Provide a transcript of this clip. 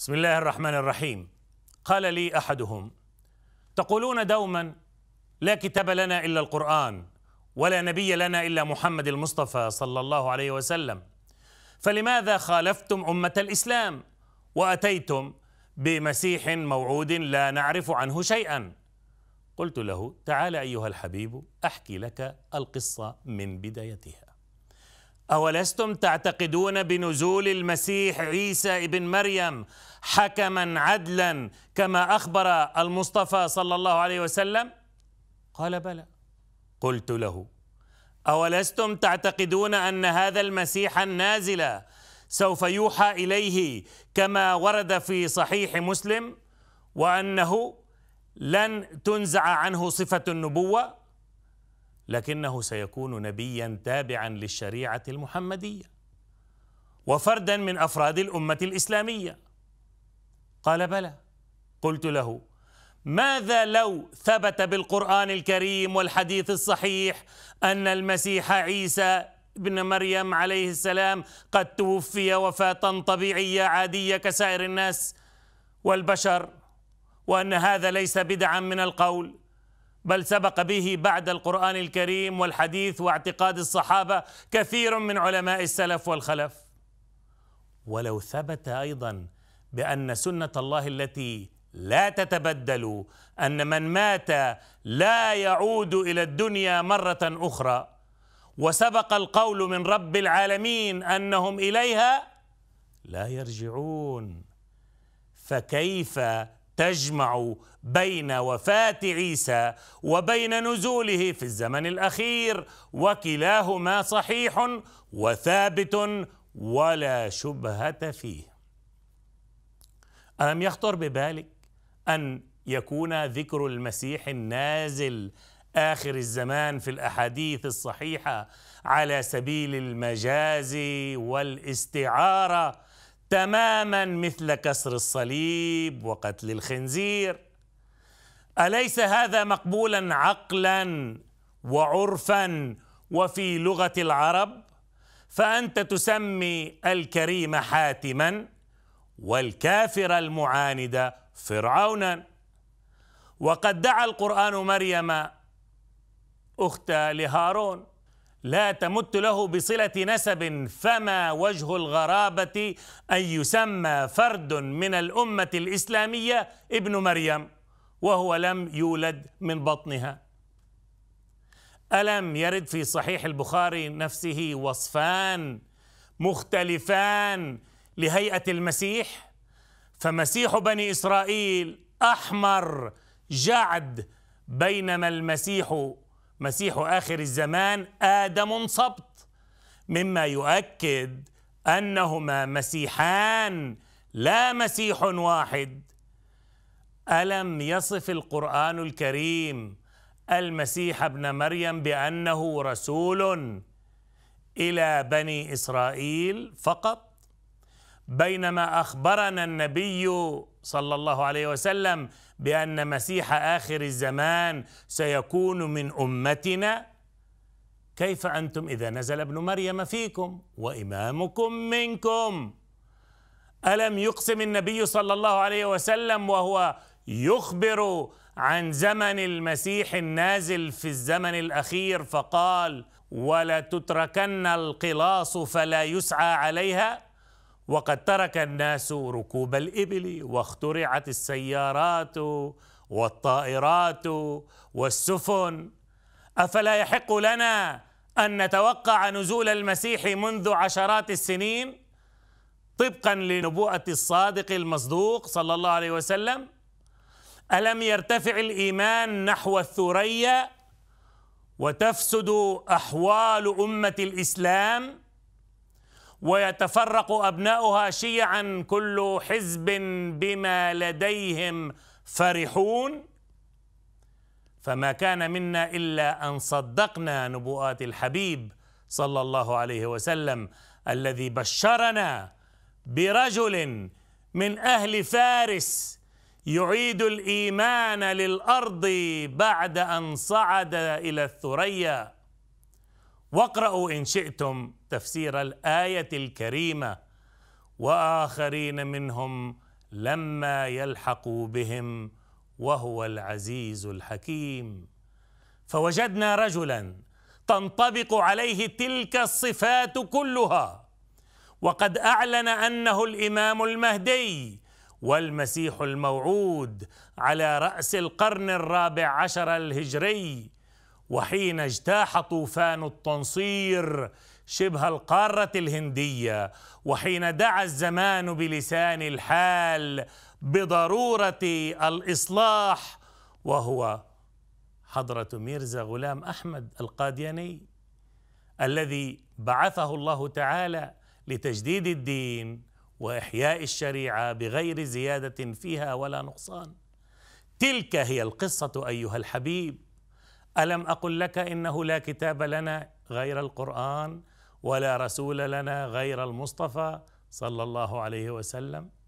بسم الله الرحمن الرحيم قال لي احدهم تقولون دوما لا كتاب لنا الا القران ولا نبي لنا الا محمد المصطفى صلى الله عليه وسلم فلماذا خالفتم امه الاسلام واتيتم بمسيح موعود لا نعرف عنه شيئا قلت له تعال ايها الحبيب احكي لك القصه من بدايتها أولستم تعتقدون بنزول المسيح عيسى ابن مريم حكما عدلا كما أخبر المصطفى صلى الله عليه وسلم قال بلى قلت له أولستم تعتقدون أن هذا المسيح النازل سوف يوحى إليه كما ورد في صحيح مسلم وأنه لن تنزع عنه صفة النبوة لكنه سيكون نبيا تابعا للشريعه المحمديه وفردا من افراد الامه الاسلاميه قال بلى قلت له ماذا لو ثبت بالقران الكريم والحديث الصحيح ان المسيح عيسى ابن مريم عليه السلام قد توفي وفاه طبيعيه عاديه كسائر الناس والبشر وان هذا ليس بدعا من القول بل سبق به بعد القرآن الكريم والحديث واعتقاد الصحابة كثير من علماء السلف والخلف ولو ثبت أيضا بأن سنة الله التي لا تتبدل أن من مات لا يعود إلى الدنيا مرة أخرى وسبق القول من رب العالمين أنهم إليها لا يرجعون فكيف تجمع بين وفاة عيسى وبين نزوله في الزمن الأخير وكلاهما صحيح وثابت ولا شبهة فيه. ألم يخطر ببالك أن يكون ذكر المسيح النازل آخر الزمان في الأحاديث الصحيحة على سبيل المجاز والاستعارة تماما مثل كسر الصليب وقتل الخنزير اليس هذا مقبولا عقلا وعرفا وفي لغه العرب فانت تسمي الكريم حاتما والكافر المعاند فرعونا وقد دعا القران مريم اخت لهارون لا تمت له بصلة نسب فما وجه الغرابة أن يسمى فرد من الأمة الإسلامية ابن مريم وهو لم يولد من بطنها ألم يرد في صحيح البخاري نفسه وصفان مختلفان لهيئة المسيح فمسيح بني إسرائيل أحمر جعد بينما المسيح مسيح آخر الزمان آدم سبط مما يؤكد أنهما مسيحان لا مسيح واحد ألم يصف القرآن الكريم المسيح ابن مريم بأنه رسول إلى بني إسرائيل فقط بينما أخبرنا النبي صلى الله عليه وسلم بأن مسيح آخر الزمان سيكون من أمتنا كيف أنتم إذا نزل ابن مريم فيكم وإمامكم منكم ألم يقسم النبي صلى الله عليه وسلم وهو يخبر عن زمن المسيح النازل في الزمن الأخير فقال ولا تتركن القلاص فلا يسعى عليها وقد ترك الناس ركوب الإبل واخترعت السيارات والطائرات والسفن أفلا يحق لنا أن نتوقع نزول المسيح منذ عشرات السنين طبقا لنبوءة الصادق المصدوق صلى الله عليه وسلم ألم يرتفع الإيمان نحو الثريا وتفسد أحوال أمة الإسلام؟ ويتفرق أبناؤها شيعا كل حزب بما لديهم فرحون فما كان منا إلا أن صدقنا نبوءات الحبيب صلى الله عليه وسلم الذي بشرنا برجل من أهل فارس يعيد الإيمان للأرض بعد أن صعد إلى الثريا واقرأوا إن شئتم تفسير الآية الكريمة وآخرين منهم لما يلحقوا بهم وهو العزيز الحكيم فوجدنا رجلا تنطبق عليه تلك الصفات كلها وقد اعلن انه الامام المهدي والمسيح الموعود على راس القرن الرابع عشر الهجري وحين اجتاح طوفان التنصير شبه القاره الهنديه وحين دعا الزمان بلسان الحال بضروره الاصلاح وهو حضره ميرزا غلام احمد القادياني الذي بعثه الله تعالى لتجديد الدين واحياء الشريعه بغير زياده فيها ولا نقصان تلك هي القصه ايها الحبيب ألم أقل لك إنه لا كتاب لنا غير القرآن ولا رسول لنا غير المصطفى صلى الله عليه وسلم